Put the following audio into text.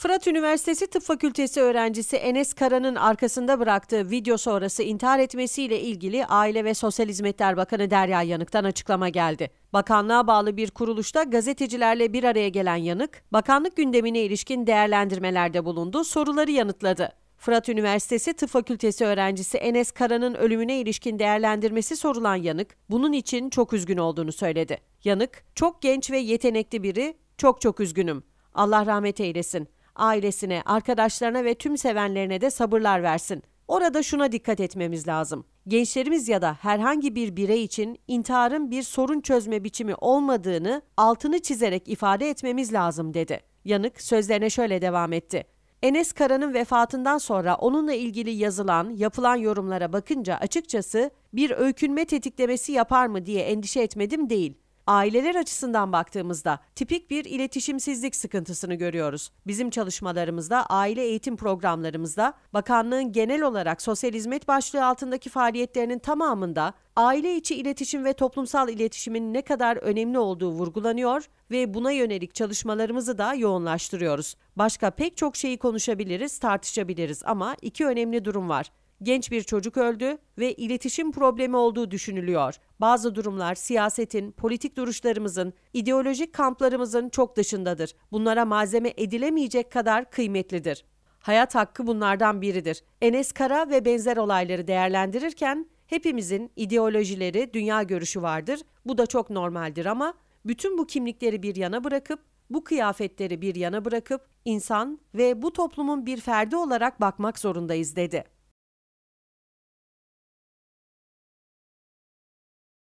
Fırat Üniversitesi Tıp Fakültesi öğrencisi Enes Kara'nın arkasında bıraktığı video sonrası intihar etmesiyle ilgili Aile ve Sosyal Hizmetler Bakanı Derya Yanık'tan açıklama geldi. Bakanlığa bağlı bir kuruluşta gazetecilerle bir araya gelen Yanık, bakanlık gündemine ilişkin değerlendirmelerde bulundu, soruları yanıtladı. Fırat Üniversitesi Tıp Fakültesi öğrencisi Enes Kara'nın ölümüne ilişkin değerlendirmesi sorulan Yanık, bunun için çok üzgün olduğunu söyledi. Yanık, çok genç ve yetenekli biri, çok çok üzgünüm. Allah rahmet eylesin ailesine, arkadaşlarına ve tüm sevenlerine de sabırlar versin. Orada şuna dikkat etmemiz lazım. Gençlerimiz ya da herhangi bir birey için intiharın bir sorun çözme biçimi olmadığını altını çizerek ifade etmemiz lazım dedi. Yanık sözlerine şöyle devam etti. Enes Kara'nın vefatından sonra onunla ilgili yazılan, yapılan yorumlara bakınca açıkçası bir öykünme tetiklemesi yapar mı diye endişe etmedim değil aileler açısından baktığımızda tipik bir iletişimsizlik sıkıntısını görüyoruz. Bizim çalışmalarımızda, aile eğitim programlarımızda, bakanlığın genel olarak sosyal hizmet başlığı altındaki faaliyetlerinin tamamında aile içi iletişim ve toplumsal iletişimin ne kadar önemli olduğu vurgulanıyor ve buna yönelik çalışmalarımızı da yoğunlaştırıyoruz. Başka pek çok şeyi konuşabiliriz, tartışabiliriz ama iki önemli durum var genç bir çocuk öldü ve iletişim problemi olduğu düşünülüyor. Bazı durumlar siyasetin, politik duruşlarımızın, ideolojik kamplarımızın çok dışındadır. Bunlara malzeme edilemeyecek kadar kıymetlidir. Hayat hakkı bunlardan biridir. Enes Kara ve benzer olayları değerlendirirken hepimizin ideolojileri, dünya görüşü vardır. Bu da çok normaldir ama bütün bu kimlikleri bir yana bırakıp bu kıyafetleri bir yana bırakıp insan ve bu toplumun bir ferdi olarak bakmak zorundayız dedi.